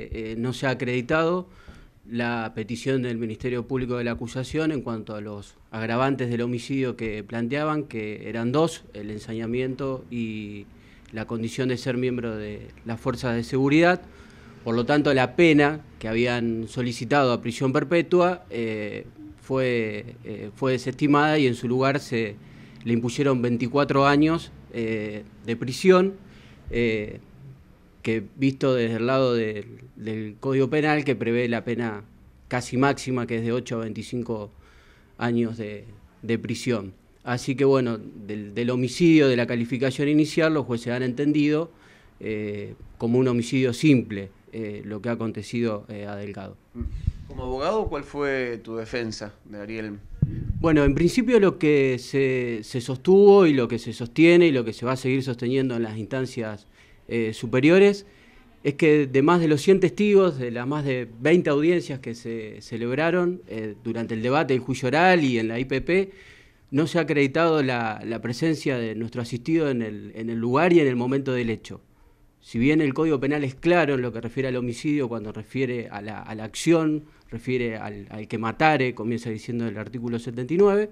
Eh, no se ha acreditado la petición del Ministerio Público de la acusación en cuanto a los agravantes del homicidio que planteaban, que eran dos, el ensañamiento y la condición de ser miembro de las fuerzas de seguridad. Por lo tanto, la pena que habían solicitado a prisión perpetua eh, fue, eh, fue desestimada y en su lugar se le impusieron 24 años de prisión que visto desde el lado del, Código Penal, que prevé la pena casi máxima, que es de 8 a 25 años de, prisión. Así que bueno, del, homicidio, de la calificación inicial, los jueces han entendido eh, como un homicidio simple eh, lo que ha acontecido eh, a Delgado. Como abogado, ¿cuál fue tu defensa de Ariel? Bueno, en principio lo que se, se sostuvo y lo que se sostiene y lo que se va a seguir sosteniendo en las instancias eh, superiores, es que de más de los 100 testigos, de las más de 20 audiencias que se celebraron eh, durante el debate en juicio oral y en la IPP, no se ha acreditado la, presencia de nuestro asistido en el, lugar y en el momento del hecho. Si bien el Código Penal es claro en lo que refiere al homicidio, cuando refiere a la, acción, refiere al, que matare, comienza diciendo el artículo 79,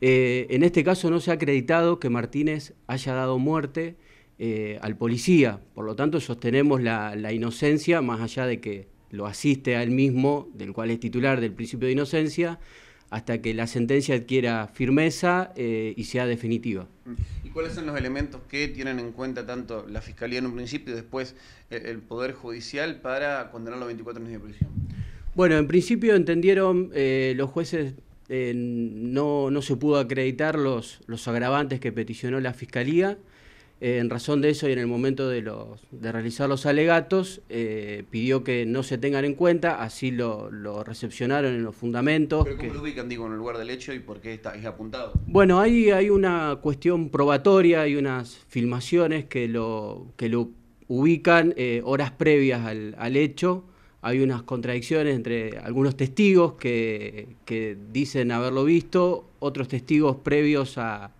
eh, en este caso no se ha acreditado que Martínez haya dado muerte eh, al policía. Por lo tanto, sostenemos la, inocencia, más allá de que lo asiste a él mismo, del cual es titular del principio de inocencia, hasta que la sentencia adquiera firmeza eh, y sea definitiva. ¿Y cuáles son los elementos que tienen en cuenta tanto la Fiscalía en un principio y después eh, el, Poder Judicial para condenar los 24 años de prisión? Bueno, en principio entendieron los jueces no, se pudo acreditar los, los, agravantes que peticionó la Fiscalía. Eh, en razón de eso y en el momento de, los, de realizar los alegatos, eh, pidió que no se tengan en cuenta, así lo, recepcionaron en los fundamentos. ¿Pero cómo lo ubican, digo, en el lugar del hecho y por qué está, es apuntado? Bueno, ahí hay una cuestión probatoria, hay unas filmaciones que lo, lo ubican eh, horas previas al, hecho. Hay unas contradicciones entre algunos testigos que dicen haberlo visto, otros testigos previos a,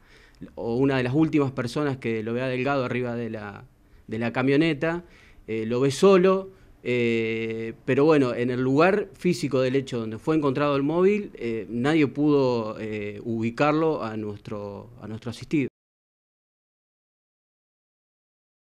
o una de las últimas personas que lo vea delgado arriba de la, de la camioneta, eh, lo ve solo, eh, pero bueno, en el lugar físico del hecho donde fue encontrado el móvil, eh, nadie pudo ubicarlo a nuestro, a nuestro asistido.